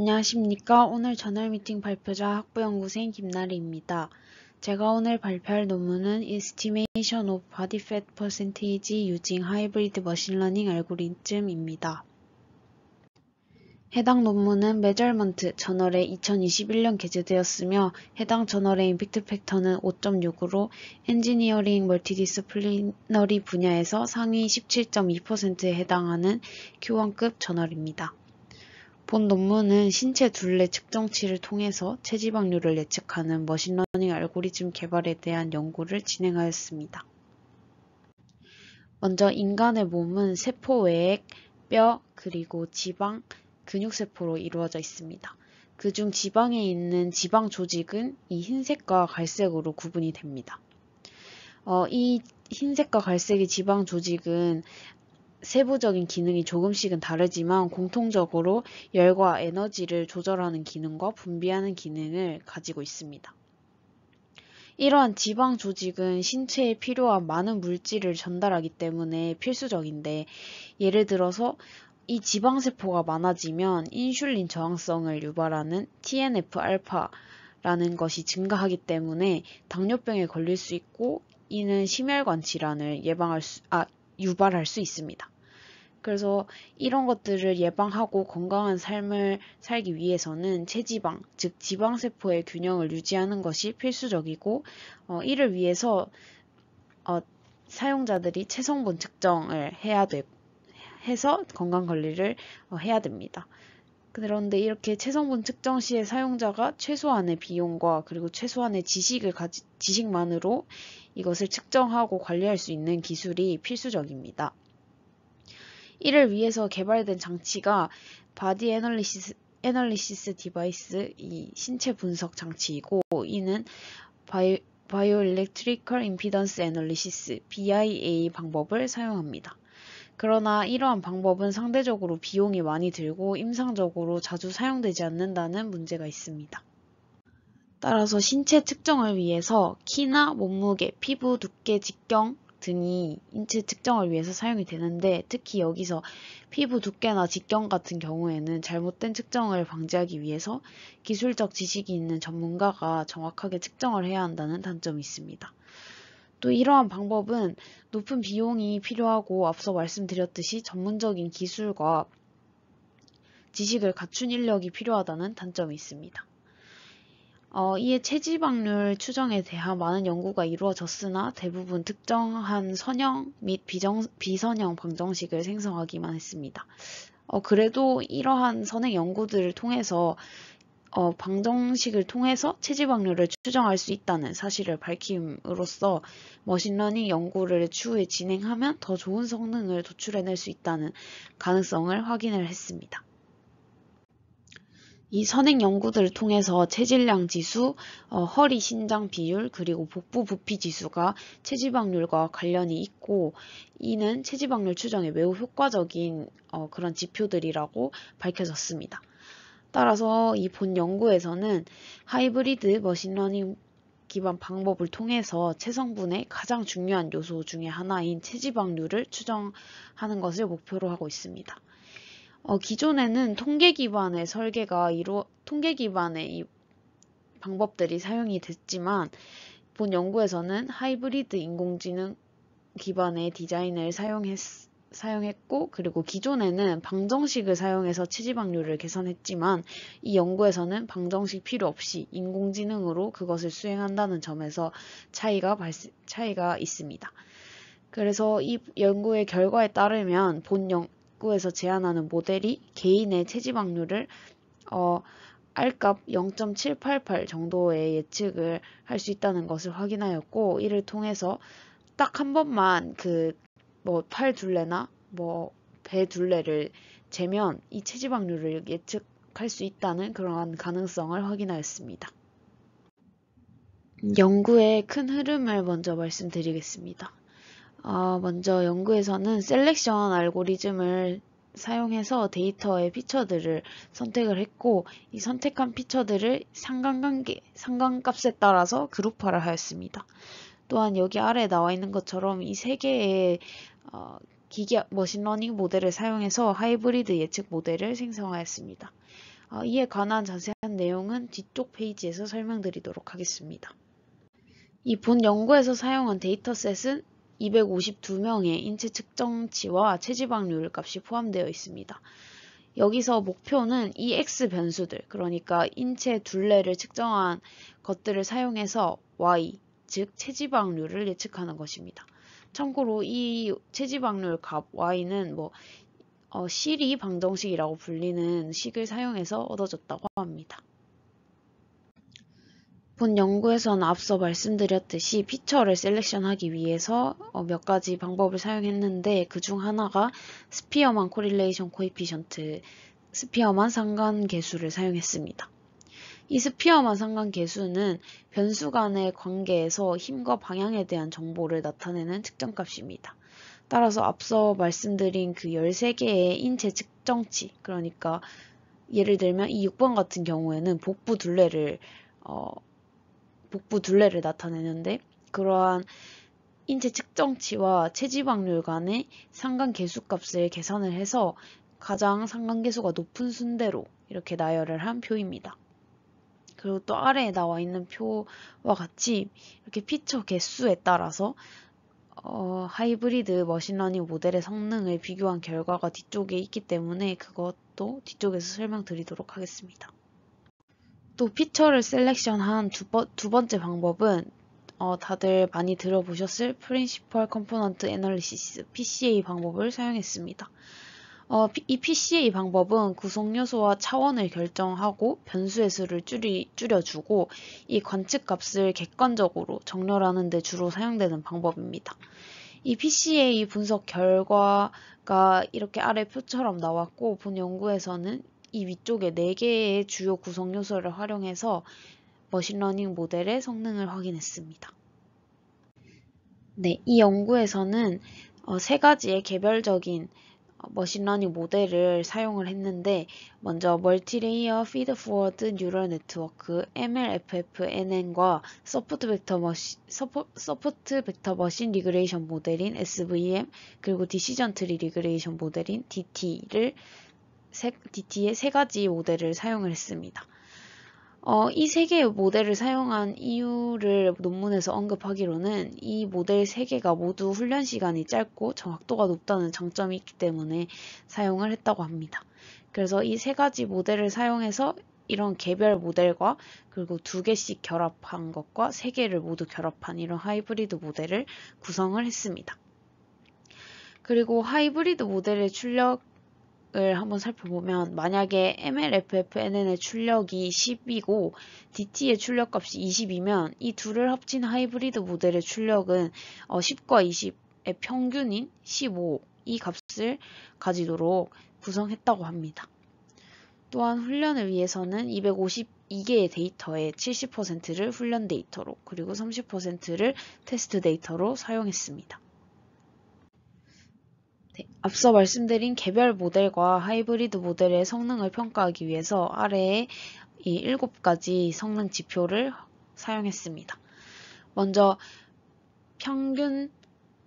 안녕하십니까. 오늘 저널 미팅 발표자 학부연구생 김나리입니다. 제가 오늘 발표할 논문은 Estimation of Body Fat Percentage Using Hybrid Machine Learning Algorithm입니다. 해당 논문은 메절먼트 저널에 2021년 게재되었으며 해당 저널의 임팩트 팩터는 5.6으로 엔지니어링 멀티디스플리너리 분야에서 상위 17.2%에 해당하는 Q1급 저널입니다. 본 논문은 신체 둘레 측정치를 통해서 체지방률을 예측하는 머신러닝 알고리즘 개발에 대한 연구를 진행하였습니다. 먼저 인간의 몸은 세포 외액 뼈, 그리고 지방, 근육세포로 이루어져 있습니다. 그중 지방에 있는 지방 조직은 이 흰색과 갈색으로 구분이 됩니다. 어, 이 흰색과 갈색의 지방 조직은 세부적인 기능이 조금씩은 다르지만 공통적으로 열과 에너지를 조절하는 기능과 분비하는 기능을 가지고 있습니다. 이러한 지방 조직은 신체에 필요한 많은 물질을 전달하기 때문에 필수적인데 예를 들어서 이 지방세포가 많아지면 인슐린 저항성을 유발하는 TNF-알파라는 것이 증가하기 때문에 당뇨병에 걸릴 수 있고 이는 심혈관 질환을 예방할 수, 아, 유발할 수 있습니다. 그래서 이런 것들을 예방하고 건강한 삶을 살기 위해서는 체지방, 즉 지방세포의 균형을 유지하는 것이 필수적이고, 어, 이를 위해서 어, 사용자들이 체성분 측정을 해야 돼, 해서 건강 관리를 어, 해야 됩니다. 그런데 이렇게 체성분 측정 시에 사용자가 최소한의 비용과 그리고 최소한의 지식을 가지, 지식만으로 이것을 측정하고 관리할 수 있는 기술이 필수적입니다. 이를 위해서 개발된 장치가 바디 애널리시스, 애널리시스 디바이스, 이 신체 분석 장치이고, 이는 바이, 바이오 일렉트리컬 임피던스 애널리시스 BIA 방법을 사용합니다. 그러나 이러한 방법은 상대적으로 비용이 많이 들고 임상적으로 자주 사용되지 않는다는 문제가 있습니다. 따라서 신체 측정을 위해서 키나 몸무게, 피부 두께, 직경 등이 인체 측정을 위해서 사용이 되는데 특히 여기서 피부 두께나 직경 같은 경우에는 잘못된 측정을 방지하기 위해서 기술적 지식이 있는 전문가가 정확하게 측정을 해야 한다는 단점이 있습니다. 또 이러한 방법은 높은 비용이 필요하고 앞서 말씀드렸듯이 전문적인 기술과 지식을 갖춘 인력이 필요하다는 단점이 있습니다. 어, 이에 체지방률 추정에 대한 많은 연구가 이루어졌으나 대부분 특정한 선형 및 비정, 비선형 방정식을 생성하기만 했습니다. 어, 그래도 이러한 선행 연구들을 통해서 어, 방정식을 통해서 체지방률을 추정할 수 있다는 사실을 밝힘으로써 머신러닝 연구를 추후에 진행하면 더 좋은 성능을 도출해낼 수 있다는 가능성을 확인을 했습니다. 이 선행 연구들을 통해서 체질량 지수, 어, 허리 신장 비율, 그리고 복부 부피 지수가 체지방률과 관련이 있고 이는 체지방률 추정에 매우 효과적인 어, 그런 지표들이라고 밝혀졌습니다. 따라서 이 본 연구에서는 하이브리드 머신러닝 기반 방법을 통해서 체성분의 가장 중요한 요소 중에 하나인 체지방률을 추정하는 것을 목표로 하고 있습니다. 어, 기존에는 통계 기반의 설계가 이루 통계 기반의 이 방법들이 사용이 됐지만 본 연구에서는 하이브리드 인공지능 기반의 디자인을 사용했, 사용했고 그리고 기존에는 방정식을 사용해서 치지방률을 계산했지만 이 연구에서는 방정식 필요 없이 인공지능으로 그것을 수행한다는 점에서 차이가 발생, 차이가 있습니다. 그래서 이 연구의 결과에 따르면 본연 영, 입구에서 제안하는 모델이 개인의 체지방률을 어, R값 0.788 정도의 예측을 할 수 있다는 것을 확인하였고 이를 통해서 딱 한 번만 그뭐팔 둘레나 뭐 배 둘레를 재면 이 체지방률을 예측할 수 있다는 그러한 가능성을 확인하였습니다. 음. 연구의 큰 흐름을 먼저 말씀드리겠습니다. 어, 먼저 연구에서는 셀렉션 알고리즘을 사용해서 데이터의 피처들을 선택을 했고 이 선택한 피처들을 상관관계, 상관값에 따라서 그룹화를 하였습니다. 또한 여기 아래 나와 있는 것처럼 이 세 개의 어, 기계 머신러닝 모델을 사용해서 하이브리드 예측 모델을 생성하였습니다. 어, 이에 관한 자세한 내용은 뒤쪽 페이지에서 설명드리도록 하겠습니다. 이 본 연구에서 사용한 데이터셋은 252명의 인체 측정치와 체지방률 값이 포함되어 있습니다. 여기서 목표는 EX 변수들, 그러니까 인체 둘레를 측정한 것들을 사용해서 Y, 즉 체지방률을 예측하는 것입니다. 참고로 이 체지방률 값 Y는 뭐 어, 시리 방정식이라고 불리는 식을 사용해서 얻어졌다고 합니다. 본 연구에서는 앞서 말씀드렸듯이 피처를 셀렉션하기 위해서 어, 몇 가지 방법을 사용했는데 그 중 하나가 스피어만 코릴레이션 코이피션트, 스피어만 상관계수를 사용했습니다. 이 스피어만 상관계수는 변수 간의 관계에서 힘과 방향에 대한 정보를 나타내는 측정값입니다. 따라서 앞서 말씀드린 그 13개의 인체 측정치, 그러니까 예를 들면 이 6번 같은 경우에는 복부 둘레를 어, 복부 둘레를 나타내는데 그러한 인체 측정치와 체지방률 간의 상관 계수값을 계산을 해서 가장 상관 계수가 높은 순대로 이렇게 나열을 한 표입니다. 그리고 또 아래에 나와 있는 표와 같이 이렇게 피처 개수에 따라서 어, 하이브리드 머신러닝 모델의 성능을 비교한 결과가 뒤쪽에 있기 때문에 그것도 뒤쪽에서 설명드리도록 하겠습니다. 또 피처를 셀렉션한 두, 번, 두 번째 방법은 어, 다들 많이 들어보셨을 프린시펄 컴포넌트 애널리시스 PCA 방법을 사용했습니다. 어, 이 PCA 방법은 구성 요소와 차원을 결정하고 변수의 수를 줄이, 줄여주고 이 관측 값을 객관적으로 정렬하는 데 주로 사용되는 방법입니다. 이 PCA 분석 결과가 이렇게 아래 표처럼 나왔고 본 연구에서는 이 위쪽에 4개의 주요 구성 요소를 활용해서 머신러닝 모델의 성능을 확인했습니다. 네, 이 연구에서는 어, 세 가지의 개별적인 어, 머신러닝 모델을 사용을 했는데 먼저 멀티레이어 피드 포워드 뉴럴 네트워크 MLFFNN과 서포트 벡터 머신 서포, 서포트 벡터 머신 리그레이션 모델인 SVM 그리고 디시전 트리 리그레이션 모델인 DT를 세, DT의 세 가지 모델을 사용을 했습니다. 어, 이세 개의 모델을 사용한 이유를 논문에서 언급하기로는 이 모델 세 개가 모두 훈련 시간이 짧고 정확도가 높다는 장점이 있기 때문에 사용을 했다고 합니다. 그래서 이 세 가지 모델을 사용해서 이런 개별 모델과 그리고 두 개씩 결합한 것과 세 개를 모두 결합한 이런 하이브리드 모델을 구성을 했습니다. 그리고 하이브리드 모델의 출력 을 한번 살펴보면 만약에 MLFFNN의 출력이 10이고 DT의 출력값이 20이면 이 둘을 합친 하이브리드 모델의 출력은 10과 어, 20의 평균인 15 이 값을 가지도록 구성했다고 합니다. 또한 훈련을 위해서는 252개의 데이터의 70%를 훈련 데이터로 그리고 30%를 테스트 데이터로 사용했습니다. 앞서 말씀드린 개별 모델과 하이브리드 모델의 성능을 평가하기 위해서 아래에 이 7가지 성능 지표를 사용했습니다. 먼저 평균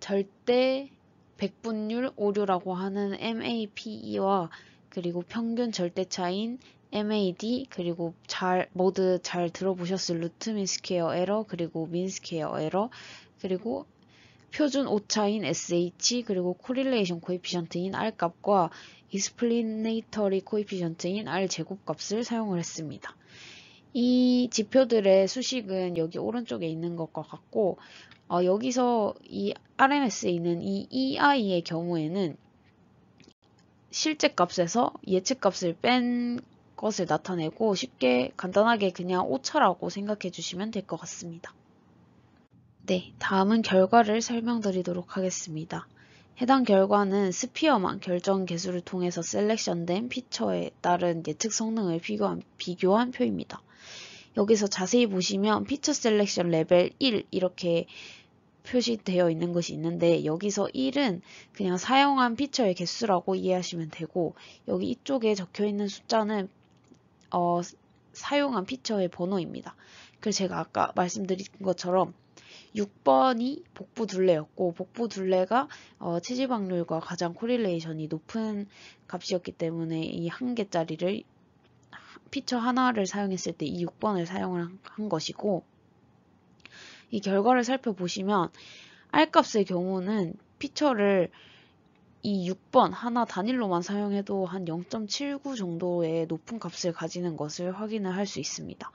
절대 백분율 오류라고 하는 MAPE와 그리고 평균 절대 차인 MAD 그리고 잘 모두 잘 들어보셨을 루트 민스퀘어 에러 그리고 민스퀘어 에러 그리고 표준 오차인 SH 그리고 코릴레이션 코에피션트인 R 값과 이스플리네이터리 코에피션트인 R 제곱 값을 사용을 했습니다. 이 지표들의 수식은 여기 오른쪽에 있는 것과 같고 어, 여기서 이 RMS에 있는 이 EI의 경우에는 실제 값에서 예측 값을 뺀 것을 나타내고 쉽게 간단하게 그냥 오차라고 생각해 주시면 될 것 같습니다. 네, 다음은 결과를 설명드리도록 하겠습니다. 해당 결과는 스피어망 결정 개수를 통해서 셀렉션된 피처에 따른 예측 성능을 비교한, 비교한 표입니다. 여기서 자세히 보시면 피처 셀렉션 레벨 1 이렇게 표시되어 있는 것이 있는데 여기서 1은 그냥 사용한 피처의 개수라고 이해하시면 되고 여기 이쪽에 적혀 있는 숫자는 어, 사용한 피처의 번호입니다. 그래서 제가 아까 말씀드린 것처럼 6번이 복부 둘레였고 복부 둘레가 어, 체지방률과 가장 코릴레이션이 높은 값이었기 때문에 이 한 개짜리를 피처 하나를 사용했을 때 이 6번을 사용을 한 것이고 이 결과를 살펴보시면 R값의 경우는 피처를 이 6번 하나 단일로만 사용해도 한 0.79 정도의 높은 값을 가지는 것을 확인을 할 수 있습니다.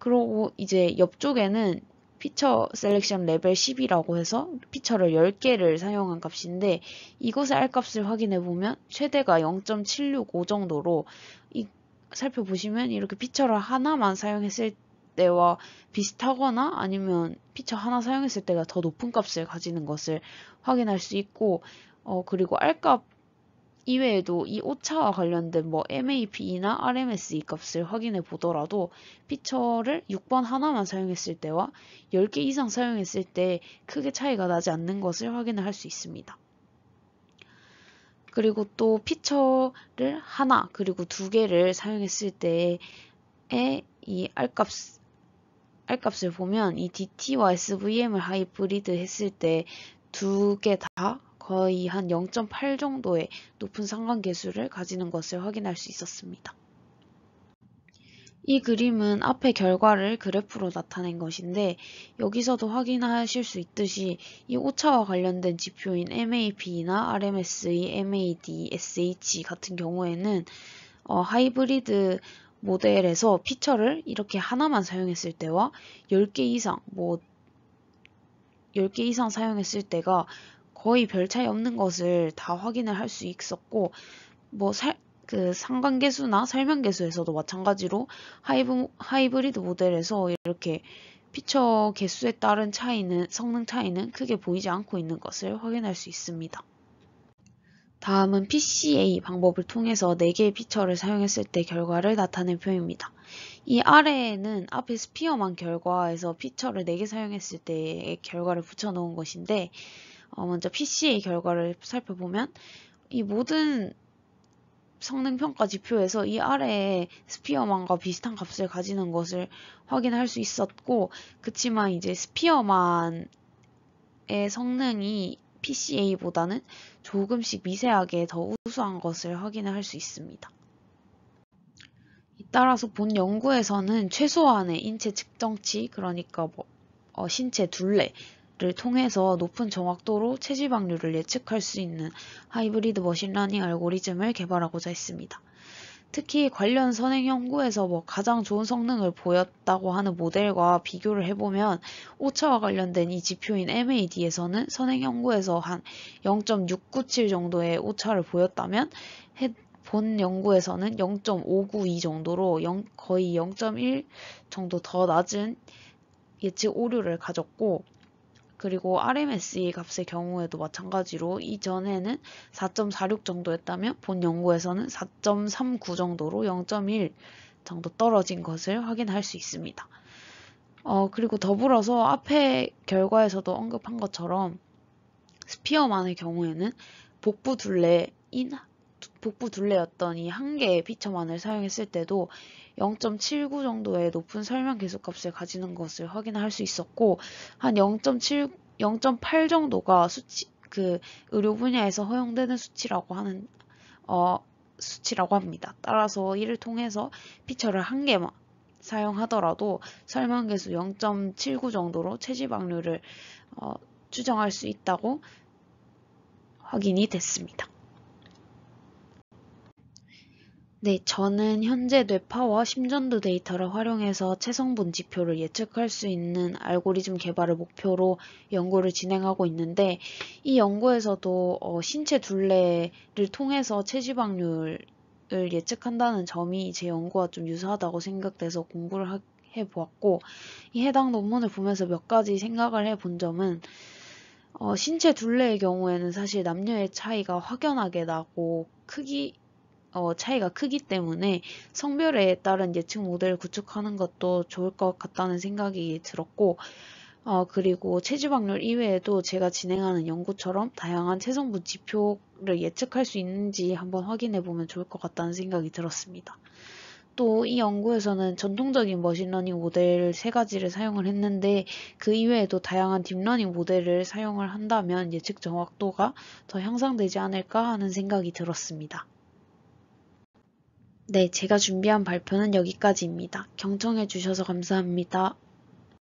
그리고 이제 옆쪽에는 피처 셀렉션 레벨 10이라고 해서 피처를 10개를 사용한 값인데 이곳의 R값을 확인해 보면 최대가 0.765 정도로 이, 살펴보시면 이렇게 피처를 하나만 사용했을 때와 비슷하거나 아니면 피처 하나 사용했을 때가 더 높은 값을 가지는 것을 확인할 수 있고 어, 그리고 R값 이외에도 이 오차와 관련된 뭐 MAP나 이 RMSE 값을 확인해 보더라도 피처를 6번 하나만 사용했을 때와 10개 이상 사용했을 때 크게 차이가 나지 않는 것을 확인할수 있습니다. 그리고 또 피처를 하나 그리고 두 개를 사용했을 때의 이 R값 R값을 보면 이 DT와 SVM을 하이브리드 했을 때두개다 거의 한 0.8 정도의 높은 상관계수를 가지는 것을 확인할 수 있었습니다. 이 그림은 앞에 결과를 그래프로 나타낸 것인데 여기서도 확인하실 수 있듯이 이 오차와 관련된 지표인 MAP나 RMSE, MAD, SH 같은 경우에는 어, 하이브리드 모델에서 피처를 이렇게 하나만 사용했을 때와 10개 이상 뭐 10개 이상 사용했을 때가 거의 별 차이 없는 것을 다 확인을 할 수 있었고 뭐 살, 그 상관계수나 설명계수에서도 마찬가지로 하이브, 하이브리드 모델에서 이렇게 피처 개수에 따른 차이는 성능 차이는 크게 보이지 않고 있는 것을 확인할 수 있습니다. 다음은 PCA 방법을 통해서 4개의 피처를 사용했을 때 결과를 나타낸 표입니다. 이 아래에는 앞에 스피어만 결과에서 피처를 4개 사용했을 때의 결과를 붙여놓은 것인데 어 먼저 PCA 결과를 살펴보면 이 모든 성능 평가 지표에서 이 아래에 스피어만과 비슷한 값을 가지는 것을 확인할 수 있었고 그치만 이제 스피어만의 성능이 PCA보다는 조금씩 미세하게 더 우수한 것을 확인할 수 있습니다. 따라서 본 연구에서는 최소한의 인체 측정치, 그러니까 뭐, 어, 신체 둘레, 를 통해서 높은 정확도로 체지방률을 예측할 수 있는 하이브리드 머신러닝 알고리즘을 개발하고자 했습니다. 특히 관련 선행 연구에서 뭐 가장 좋은 성능을 보였다고 하는 모델과 비교를 해보면 오차와 관련된 이 지표인 MAD에서는 선행 연구에서 한 0.697 정도의 오차를 보였다면 본 연구에서는 0.592 정도로 0, 거의 0.1 정도 더 낮은 예측 오류를 가졌고 그리고 RMSE 값의 경우에도 마찬가지로 이전에는 4.46 정도였다면 본 연구에서는 4.39 정도로 0.1 정도 떨어진 것을 확인할 수 있습니다. 어, 그리고 더불어서 앞에 결과에서도 언급한 것처럼 스피어만의 경우에는 복부 둘레인 복부 둘레였던 이한 개의 피처만을 사용했을 때도 0.79 정도의 높은 설명 계속값을 가지는 것을 확인할 수 있었고 한 0.7, 0.8 정도가 수치 그 의료 분야에서 허용되는 수치라고 하는 어 수치라고 합니다. 따라서 이를 통해서 피처를 한 개만 사용하더라도 설명계수 0.79 정도로 체지방률을 어, 추정할 수 있다고 확인이 됐습니다. 네, 저는 현재 뇌파와 심전도 데이터를 활용해서 체성분 지표를 예측할 수 있는 알고리즘 개발을 목표로 연구를 진행하고 있는데 이 연구에서도 어, 신체 둘레를 통해서 체지방률을 예측한다는 점이 제 연구와 좀 유사하다고 생각돼서 공부를 하, 해보았고 이 해당 논문을 보면서 몇 가지 생각을 해 본 점은 어, 신체 둘레의 경우에는 사실 남녀의 차이가 확연하게 나고 크기 어, 차이가 크기 때문에 성별에 따른 예측 모델을 구축하는 것도 좋을 것 같다는 생각이 들었고 어, 그리고 체지방률 이외에도 제가 진행하는 연구처럼 다양한 체성분 지표를 예측할 수 있는지 한번 확인해 보면 좋을 것 같다는 생각이 들었습니다. 또 이 연구에서는 전통적인 머신러닝 모델 세 가지를 사용을 했는데 그 이외에도 다양한 딥러닝 모델을 사용을 한다면 예측 정확도가 더 향상되지 않을까 하는 생각이 들었습니다. 네, 제가 준비한 발표는 여기까지입니다. 경청해 주셔서 감사합니다.